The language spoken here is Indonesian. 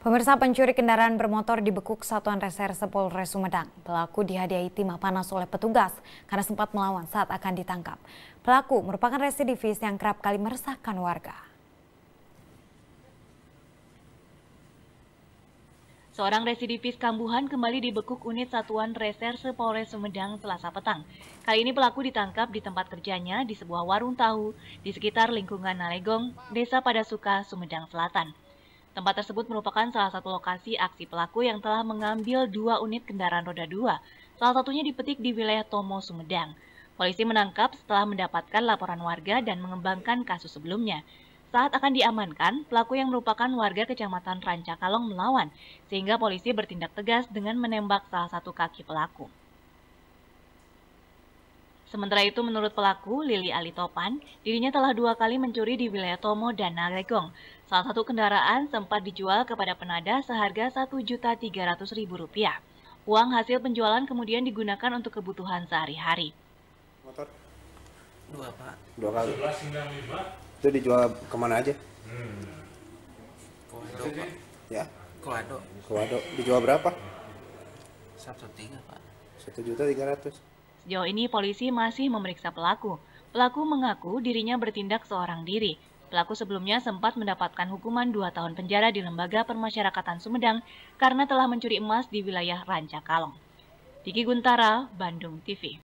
Pemirsa pencuri kendaraan bermotor dibekuk Satuan Reserse Polres Sumedang. Pelaku dihadiahi timah panas oleh petugas karena sempat melawan saat akan ditangkap. Pelaku merupakan residivis yang kerap kali meresahkan warga. Seorang residivis kambuhan kembali dibekuk unit Satuan Reserse Polres Sumedang Selasa petang. Kali ini pelaku ditangkap di tempat kerjanya di sebuah warung tahu di sekitar lingkungan Nalegong, Desa Padasuka, Sumedang Selatan. Tempat tersebut merupakan salah satu lokasi aksi pelaku yang telah mengambil dua unit kendaraan roda dua, salah satunya dipetik di wilayah Tomo, Sumedang. Polisi menangkap setelah mendapatkan laporan warga dan mengembangkan kasus sebelumnya. Saat akan diamankan, pelaku yang merupakan warga kecamatan Rancakalong melawan, sehingga polisi bertindak tegas dengan menembak salah satu kaki pelaku. Sementara itu menurut pelaku, Lili Alitopan, dirinya telah dua kali mencuri di wilayah Tomo dan Naregong. Salah satu kendaraan sempat dijual kepada penada seharga Rp1.300.000. Uang hasil penjualan kemudian digunakan untuk kebutuhan sehari-hari. Motor? Dua, Pak. Dua kali? 1195. Itu dijual kemana aja? Hmm. Ya? Koado. Koado. Dijual berapa? Satu tiga, Pak. Satu juta tiga ratus. Sejauh ini polisi masih memeriksa pelaku. Pelaku mengaku dirinya bertindak seorang diri. Pelaku sebelumnya sempat mendapatkan hukuman 2 tahun penjara di Lembaga Permasyarakatan Sumedang karena telah mencuri emas di wilayah Rancakalong. Diki Guntara, Bandung TV.